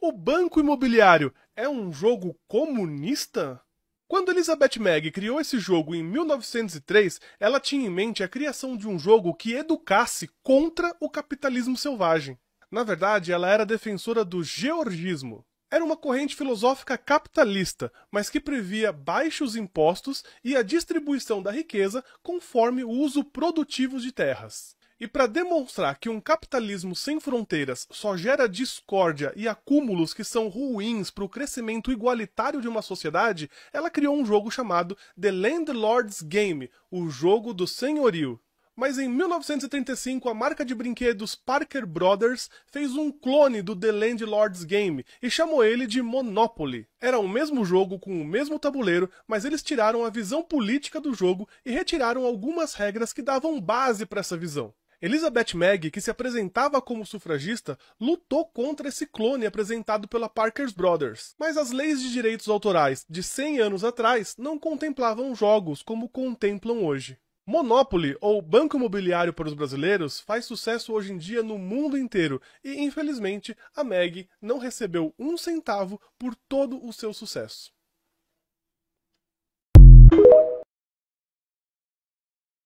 O Banco Imobiliário é um jogo comunista? Quando Elizabeth Meg criou esse jogo em 1903, ela tinha em mente a criação de um jogo que educasse contra o capitalismo selvagem. Na verdade, ela era defensora do georgismo. Era uma corrente filosófica capitalista, mas que previa baixos impostos e a distribuição da riqueza conforme o uso produtivo de terras. E para demonstrar que um capitalismo sem fronteiras só gera discórdia e acúmulos que são ruins para o crescimento igualitário de uma sociedade, ela criou um jogo chamado The Landlord's Game, o jogo do senhorio. Mas em 1935, a marca de brinquedos Parker Brothers fez um clone do The Landlord's Game e chamou ele de Monopoly. Era o mesmo jogo com o mesmo tabuleiro, mas eles tiraram a visão política do jogo e retiraram algumas regras que davam base para essa visão. Elizabeth Meg, que se apresentava como sufragista, lutou contra esse clone apresentado pela Parker Brothers. Mas as leis de direitos autorais de 100 anos atrás não contemplavam jogos como contemplam hoje. Monopoly, ou Banco Imobiliário para os Brasileiros, faz sucesso hoje em dia no mundo inteiro e, infelizmente, a Meg não recebeu um centavo por todo o seu sucesso.